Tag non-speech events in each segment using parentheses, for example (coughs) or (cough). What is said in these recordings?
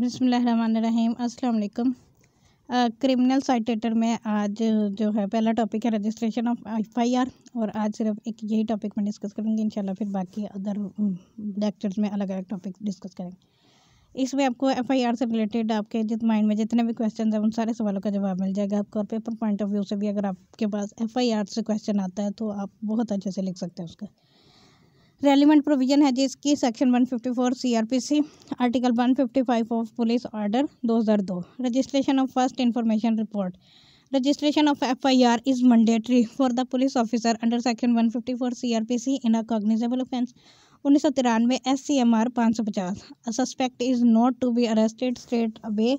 बिसमीम अल्लाम क्रिमिनल साइटेटर में आज जो है पहला टॉपिक है registration of F I R और आज सिर्फ एक यही टॉपिक मैं डिस्कस करूँगी इंशाल्लाह फिर बाकी अदर लेक्चर्स में अलग अलग टॉपिक डिस्कस करेंगे इसमें आपको एफ आई आर से रिलेटेड आपके जित माइंड में जितने भी क्वेश्चन हैं उन सारे सवालों का जवाब मिल जाएगा आपको और पेपर पॉइंट ऑफ व्यू से भी अगर आपके पास एफ आई आर से क्वेश्चन आता है तो आप बहुत अच्छे से लिख सकते हैं उसका रेलिवेंट प्रोविजन है जिसकी section 154 CrPC article 155 of police order 2002 registration of first information report registration of FIR is mandatory for the police officer under section 154 CrPC in a cognizable offence उन्नीस सौ तिरानवे एस सी एम आर पाँच सौ पचास suspect is not to be arrested straight away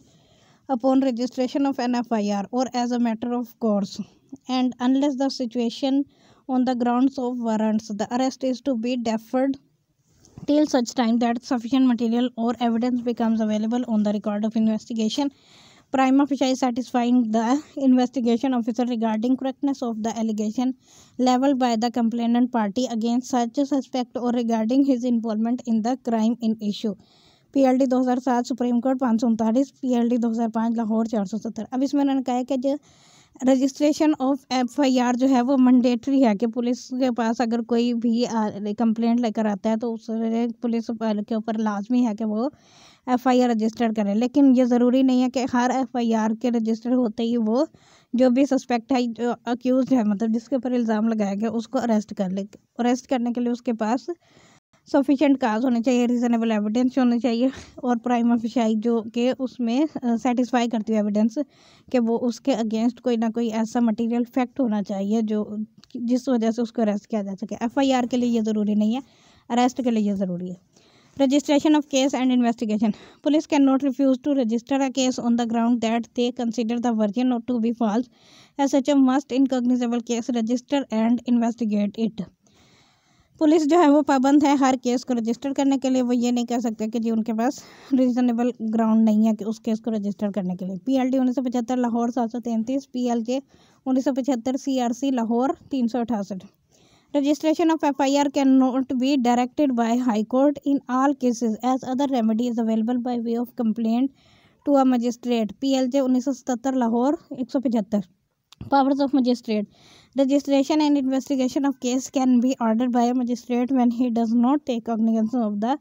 upon registration of an F I R और as a matter of course and unless the situation on the grounds of warrants. The arrest is to be deferred till such time that sufficient material or evidence becomes available on the record of investigation. Prima facie satisfying the investigation officer regarding correctness of the allegation leveled by the complainant party against such a suspect or regarding his involvement in the crime in issue. P L D two thousand seven Supreme Court हज़ार P L D two thousand five Lahore four hundred seventy. सौ उनतालीस P L D अब इसमें कहा कि registration of F I R जो है वो मंडेटरी है कि पुलिस के पास अगर कोई भी कंप्लेंट लेकर आता है तो उस पुलिस के ऊपर लाजमी है कि वो एफ आई आर रजिस्टर करें लेकिन ये ज़रूरी नहीं है कि हर एफ आई आर के रजिस्टर होते ही वो जो भी सस्पेक्ट है जो अक्यूज़ है मतलब जिसके ऊपर इल्ज़ाम लगाया गया उसको अरेस्ट कर ले अरेस्ट करने के लिए उसके पास सफिशेंट काज होने चाहिए रिजनेबल एविडेंस होने चाहिए और प्राइम ऑफिशाई जो के उसमें सेटिस्फाई करती है एविडेंस कि वो उसके अगेंस्ट कोई ना कोई ऐसा मटेरियल फैक्ट होना चाहिए जो जिस वजह से उसको अरेस्ट किया जा सके एफआईआर के लिए ये ज़रूरी नहीं है अरेस्ट के लिए ये ज़रूरी है registration of case and investigation police cannot refuse to register a case on the ground that they consider the version to be false S H A must in cognizable case register and investigate it police जो है वो पाबंद है हर case को register करने के लिए वो ये नहीं कह सकते कि जी उनके पास रीजनेबल ग्राउंड नहीं है कि उस केस को रजिस्टर करने के लिए पी एल लाहौर सात सौ तैंतीस पी एल जे लाहौर तीन registration of F I R can not be directed by high court in all cases as other remedy is available by way of complaint to a magistrate P L J उन्नीस सौ सतहत्तर लाहौर एक सौ पचहत्तर powers of magistrate registration and investigation of case can be ordered by a magistrate when he does not take cognizance of the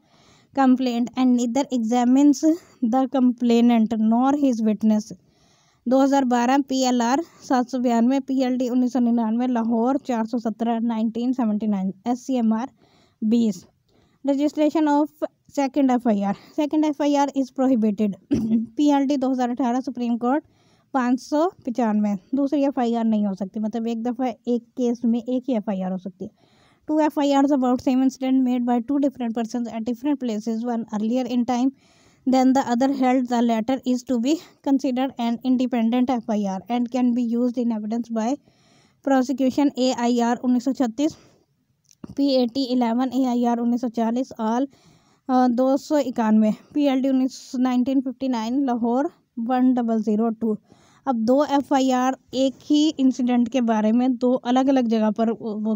complaint and neither examines the complainant nor his witness 2012 PLR 792 PLD 1999 P L D उन्नीस सौ निन्यानवे लाहौर चार सौ सत्रह nineteen seventy nine S C M R बीस registration of second F I R पाँच सौ पचानवे दूसरी एफ आई आर नहीं हो सकती मतलब एक दफ़ा एक केस में एक ही एफ आई आर हो सकती है two F I R about same incident made by two different person at different place one earlier in time F I R and can be use in evidence by prosecution A I R उन्नीस सौ छत्तीस P A T eleven A I R उन्नीस सौ चालीस all uh, दो सौ इक्यानवे P L D उन्नीस nineteen fifty nine Lahore one double zero two अब दो एफआईआर एक ही इंसिडेंट के बारे में दो अलग अलग जगह पर वो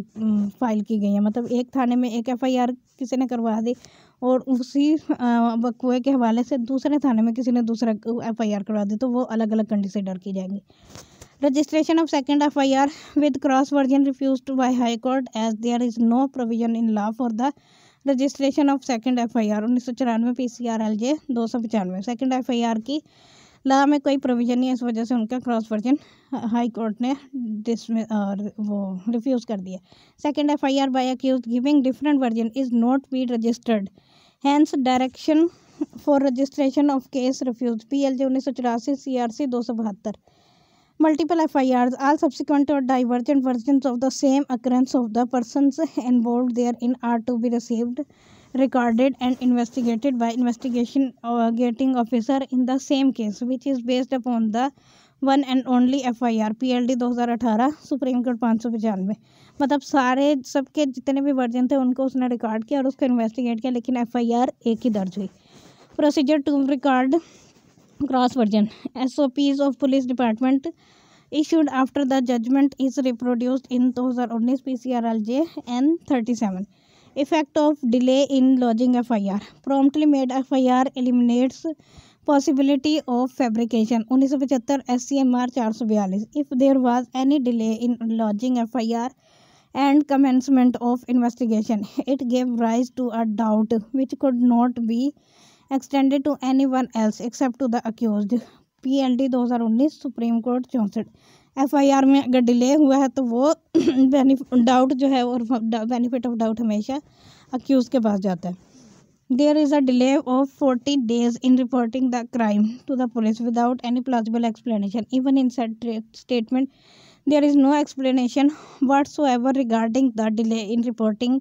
फाइल की गई है मतलब एक थाने में एक एफआईआर किसी ने करवा दी और उसी कुएँ के हवाले से दूसरे थाने में किसी ने दूसरा एफ आई आर करवा दी तो वो अलग अलग कंसिडर की जाएंगी registration of second F I R with cross version refuse by high court as there is no provision in law for the registration of second F I R उन्नीस सौ चौरानवे P C R L J दो सौ पचानवे second F I R की ला में कोई provision नहीं है इस वजह से उनका क्रॉस वर्जन हाई कोर्ट ने डिसमे और वो रिफ्यूज़ कर दिया second F I R by accused giving different version is not be registered hence direction for registration of case refused P L J उन्नीस सौ चौरासी सी आर सी दो सौ बहत्तर multiple FIRs all subsequent or divergent versions of the same occurrence of the persons involved therein are to be received recorded and investigated by investigation uh, getting officer in the same case which is based upon the one and only F I R P L D दो हज़ार अठारह supreme Court पाँच सौ पचानवे मतलब सारे सबके जितने भी वर्जन थे उनको उसने रिकॉर्ड किया और उसको इन्वेस्टिगेट किया लेकिन एफ आई आर एक ही दर्ज हुई procedure to record cross version S O Ps of police department issued after the judgment is reproduced in दो हज़ार उन्नीस P C R L J N thirty seven effect of delay in lodging FIR. Promptly made FIR eliminates possibility of fabrication. 1975 SCMR 442. If there was any delay in lodging FIR and commencement of investigation, it gave rise to a doubt which could not be extended to anyone else except to the accused. PLD those are only Supreme उन्नीस FIR में अगर delay हुआ है तो वो doubt (clears throat) जो है और बेनिफिट ऑफ डाउट हमेशा अक्यूज़ के पास जाता है there is a delay of forty days in reporting the crime to the police without any plausible explanation even in statement there is no explanation whatsoever regarding the delay in reporting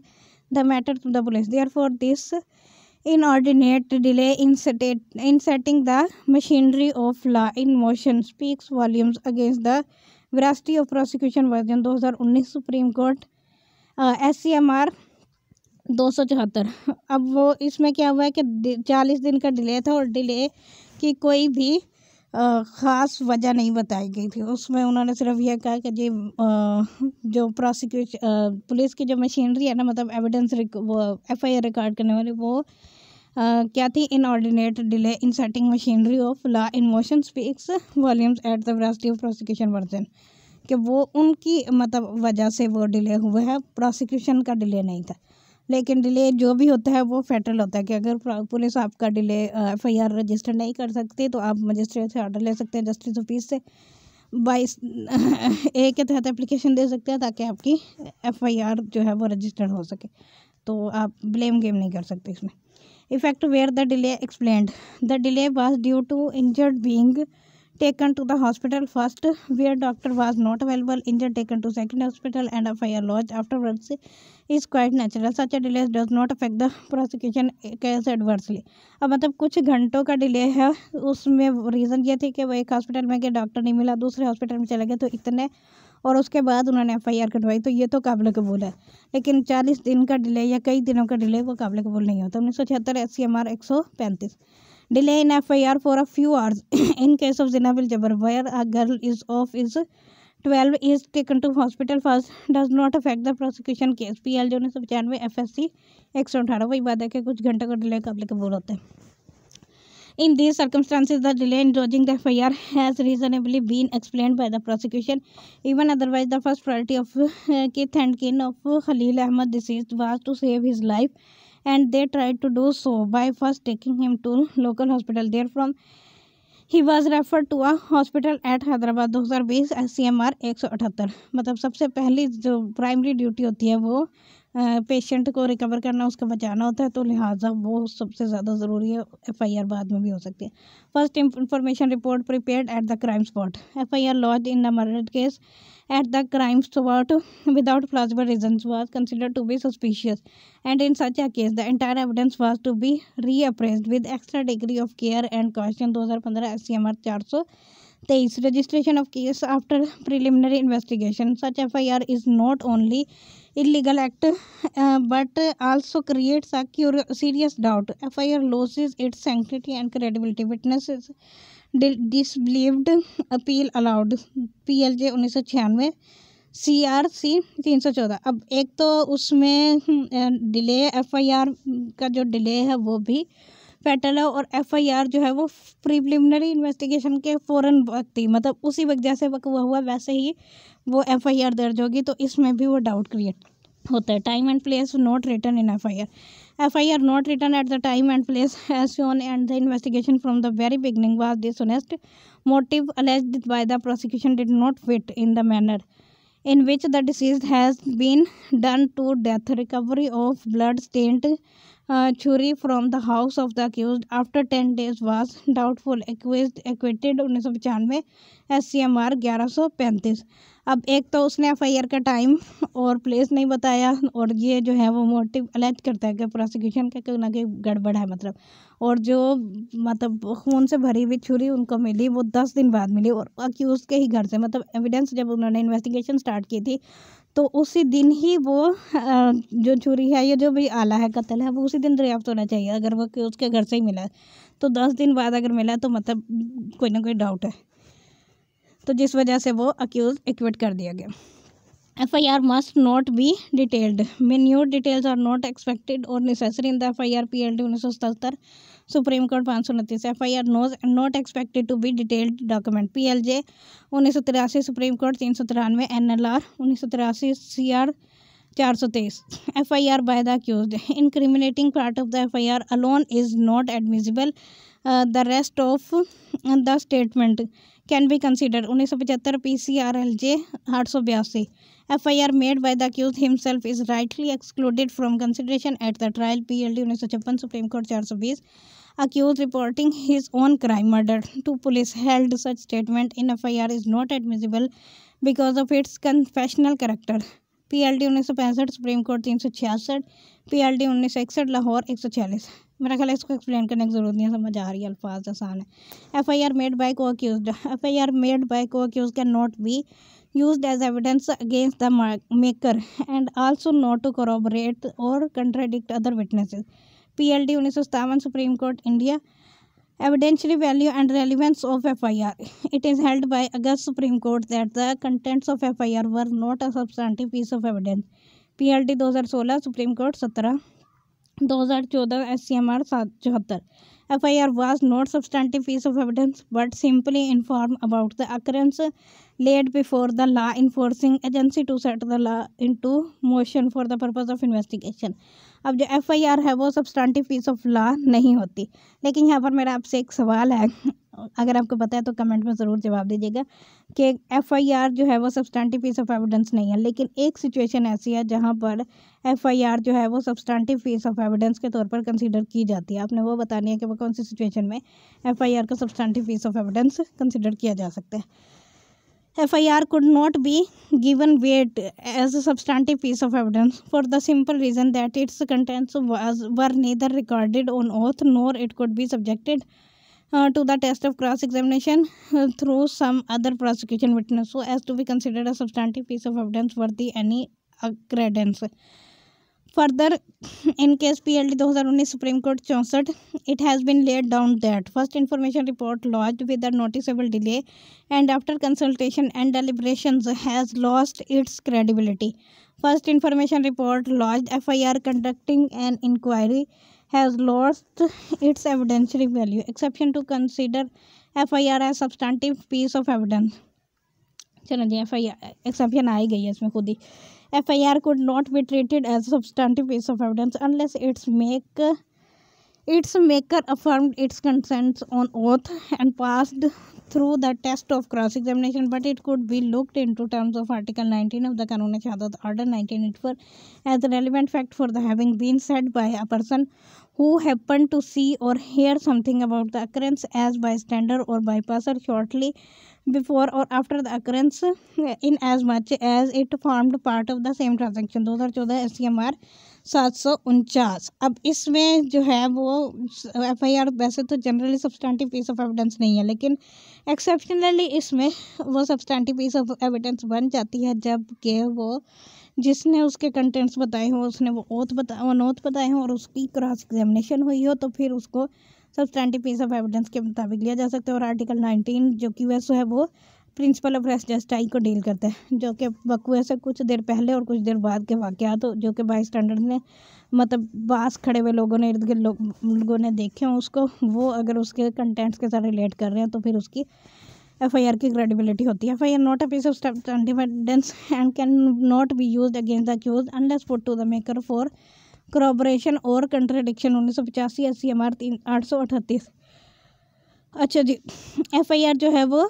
the matter to the police therefore this inordinate delay in, set- in setting the machinery of law in motion speaks volumes against the veracity of prosecution version 2019 Supreme Court S C M R दो सौ चौहत्तर अब वो इसमें क्या हुआ है कि चालीस दिन का डिले था और डिले की कोई भी आ, ख़ास वजह नहीं बताई गई थी उसमें उन्होंने सिर्फ यह कहा कि जी आ, जो प्रोसिक्यूशन पुलिस की जो मशीनरी है ना मतलब एविडेंस वो एफ आई आर रिकॉर्ड करने वाली वो क्या थी inordinate delay in setting machinery of law in motion speaks volumes at the veracity of prosecution version कि वो उनकी मतलब वजह से वो डिले हुआ है प्रोसिक्यूशन का डिले नहीं था लेकिन डिले जो भी होता है वो फेटल होता है कि अगर पुलिस आपका delay F I R register नहीं कर सकती तो आप मजिस्ट्रेट से ऑर्डर ले सकते हैं जस्टिस ऑफिस से बाईस ए (laughs) के तहत एप्लीकेशन दे सकते हैं ताकि आपकी एफ आई आर जो है वो रजिस्टर्ड हो सके तो आप ब्लेम गेम नहीं कर सकते इसमें effect where the delay explained the delay was due to injured being taken to the hospital first where doctor was not available injured taken to second hospital and a fire lodge afterwards is quite natural such a delay does not affect the prosecution case adversely ab matlab kuch ghanton ka delay hai usme reason ye थी ki wo ek hospital mein ke doctor nahi mila dusre hospital mein chale gaye to itne और उसके बाद उन्होंने F I are कटवाई तो ये तो काबिल कबूल है लेकिन 40 दिन का डिले या कई दिनों का डिले वो काबिल कबूल नहीं होता उन्नीस सौ छिहत्तर एस सी एम आर एक सौ पैंतीस delay in fir for a few hours (coughs) in case of zinabil jabbar where a girl is off is 12 is taken to hospital first does not affect the prosecution case pl 1995 fsc 118 वही बात है कि कुछ घंटों का delay बोल होते हैं in this circumstances the delay in lodging the F I R has reasonably been explained by the prosecution even otherwise the first priority of kith and kin of Khalil Ahmed deceased was to save his life and they tried to do so by first taking him to local hospital there from he was referred to a hospital at Hyderabad 2020 S C M R एक सौ अठहत्तर मतलब सबसे पहली जो primary duty होती है वो पेशेंट को रिकवर करना उसका बचाना होता है तो लिहाजा वो सबसे ज़्यादा ज़रूरी है एफ़ आई आर बाद में भी हो सकती है first information report prepared at the crime spot F I R lodged in the murder case at the crime spot without plausible reason was considered to be suspicious and in such a case the entire evidence was to be reappraised with extra degree of care and caution दो हज़ार पंद्रह S C M are चार सौ तेईस registration of case after preliminary investigation such F I R is not only illegal act but also creates a serious doubt F I R loses its sanctity and credibility witness disbelieved appeal allowed P L J उन्नीस सौ छियानवे C R C तीन सौ चौदह अब एक तो उसमें डिले एफ आई आर का जो डिले है वो भी है और एफआईआर जो है वो प्रिलिमिनरी इन्वेस्टिगेशन के फ़ौरन वक्त ही मतलब उसी वक्त जैसे वकवा हुआ वैसे ही वो एफआईआर दर्ज होगी तो इसमें भी वो डाउट क्रिएट होता है time and place not written in FIR FIR not written at the time and place as shown and the investigation from the very beginning this dishonest motive alleged by the prosecution did not fit in the manner in which the deceased has been done to death recovery of blood stained छुरी from the house of the accused after ten days was doubtful acquit acquitted उन्नीस सौ पचानवे S C M are ग्यारह सौ पैंतीस अब एक तो उसने एफ आई आर का टाइम और प्लेस नहीं बताया और ये जो है वो मोटिव अलर्ट करता है कि प्रोसिक्यूशन का कोई ना कि गड़बड़ है मतलब और जो मतलब खून से भरी हुई छुरी उनको मिली वो दस दिन बाद मिली और अक्यूज़ के ही घर से मतलब एविडेंस जब उन्होंने इन्वेस्टिगेशन स्टार्ट की थी तो उसी दिन ही वो जो छुरी है या जो भी आला है कत्ल है वो उसी दिन दरियाफ्त होना चाहिए अगर वो उसके घर से ही मिला तो दस दिन बाद अगर मिला तो मतलब कोई ना कोई डाउट है तो जिस वजह से वो अक्यूज़ एक्विट कर दिया गया F I R must not be detailed minute details are not expected or necessary in the F I R P L D उन्नीस सौ सतहत्तर सुप्रीम कोर्ट पाँच सौ उनतीस एफ आई आर नोज not expected to be detailed document P L J उन्नीस सौ तिरासी सुप्रीम कोर्ट तीन सौ तिरानवे एन एल आर उन्नीस सौ तिरासी सी आर चार सौ तेईस F I R by the accused incriminating part of the F I R alone is not admissible the rest of the statement can be considered उन्नीस सौ पचहत्तर P C R L J आठ सौ बयासी F I R made by the accused himself is rightly excluded from consideration at the trial P L D उन्नीस सौ छप्पन Supreme Court चार सौ बीस accused reporting his own crime murder to police held such statement in F I R is not admissible because of its confessional character P L D उन्नीस सौ पैंसठ supreme court तीन सौ छियासठ पी एल डी उन्नीस सौ इकसठ लाहौर एक सौ छियालीस मेरा ख्याल इसको एक्सप्लेन करने की ज़रूरत नहीं है समझ आ रही है अल्फाज आसान है F I R made by co-accused F I R made by co-accused can not be used as evidence against the maker and also not to corroborate or contradict other witnesses P L D उन्नीस सौ सतावन Supreme Court India evidentiary value and relevance of FIR. It is held by August Supreme Court that the contents of FIR were not a substantive piece of evidence. PLT 2016 Supreme Court 17 2014 SCMR 74 FIR was not substantive piece of evidence but simply inform about the occurrence laid before the law enforcing agency to set the law into motion for the purpose of investigation. अब जो F I are है वो substantive piece of law नहीं होती लेकिन यहाँ पर मेरा आपसे एक सवाल है अगर आपको पता है तो कमेंट में ज़रूर जवाब दीजिएगा कि एफ़ आई आर जो है वो सब्सटैंटिव पीस ऑफ एविडेंस नहीं है लेकिन एक सिचुएशन ऐसी है जहाँ पर एफ़ आई आर जो है वो सब्सटैंटिव पीस ऑफ एविडेंस के तौर पर कंसीडर की जाती है आपने वो बतानी है कि वो कौन सी सिचुएशन में एफ़ आई आर को substantive piece of evidence consider किया जा सकता है FIR could not be given weight as a substantive piece of evidence for the simple reason that its contents was, were neither recorded on oath nor it could be subjected uh, to the test of cross-examination uh, through some other prosecution witness so as to be considered a substantive piece of evidence worthy any credence. Further in case P L D दो हज़ार उन्नीस Supreme Court चौंसठ it has been laid down that first information report lodged with a noticeable delay and after consultation and deliberation has lost its credibility first information report lodged F I R conducting an inquiry has lost its evidentiary value exception to consider F I R as substantive piece of evidence चलो जी F I are exception आ ही गई है इसमें खुद ही FIR could not be treated as a substantive piece of evidence unless its maker its maker affirmed its consent on oath and passed through the test of cross-examination but it could be looked into terms of article 19 of the Kanun Shahadat order 1984 as a relevant fact for the having been said by a person who happened to see or hear something about the occurrence as bystander or bypasser shortly before or after the occurrence in as much as it formed part of the same transaction those are the SCMR सात सौ उनचास अब इसमें जो है वो F I R वैसे तो generally substantive piece of evidence नहीं है लेकिन एक्सेप्शनली इसमें वो सब्सटैंटिव पीस ऑफ एविडेंस बन जाती है जबकि वो जिसने उसके कंटेंट्स बताए हों उसने वो ओथ बता अनोथ बताए हों और उसकी क्रॉस एग्जामिनेशन हुई हो तो फिर उसको सब्सटैंटिव पीस ऑफ एविडेंस के मुताबिक लिया जा सकता है और आर्टिकल नाइनटीन जो कि वैसे है वो प्रिंसिपल ऑफ रेसजस्टाई को डील करता है जो कि बकुए से कुछ देर पहले और कुछ देर बाद के वाक़ात हो जो कि बाई स्टैंडर्ड ने मतलब बास खड़े हुए लोगों ने इर्द गिर्द लो, लोगों ने देखे हों उसको वो अगर उसके कंटेंट्स के साथ रिलेट कर रहे हैं तो फिर उसकी एफ आई आर की क्रेडिबिलिटी होती है F I R not a piece of dependence and can not be used against the accused unless to the maker for corroboration or contradiction उन्नीस सौ पचासी एस सी एम आर तीन आठ सौ अठतीस अच्छा जी एफ आई आर जो है वो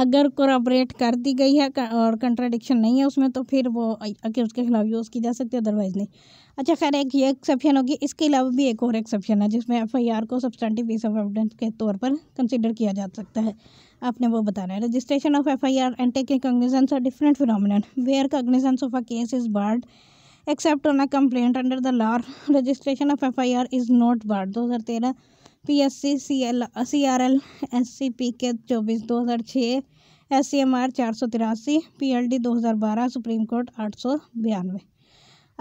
अगर कोराबरेट कर दी गई है और कंट्राडिक्शन नहीं है उसमें तो फिर वो अगर उसके खिलाफ यूज़ की जा सकती है अदरवाइज़ नहीं अच्छा खैर एक ये एक्सेप्शन होगी इसके अलावा भी एक और एक्सेप्शन है जिसमें एफ आई आर को सब्सटेंटिव पीस ऑफ एविडेंस के तौर पर कंसिडर किया जा सकता है आपने वो बताना है registration of F I R and cognizance are different phenomena where cognizance of a case is barred except on a complaint under the law registration of F I R is not barred दो हज़ार तेरह P S C C L C R L S C P K चौबीस दो हज़ार छः S C M are चार सौ तिरासी पी एल डी दो हज़ार बारह सुप्रीम कोर्ट आठ सौ बयानवे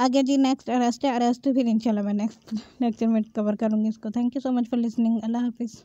आगे जी नेक्स्ट अरेस्ट है अरेस्ट तो फिर इंशाल्लाह मैं नेक्स्ट लेक्चर में कवर करूँगी इसको thank you so much for listening अल्लाह हाफिज़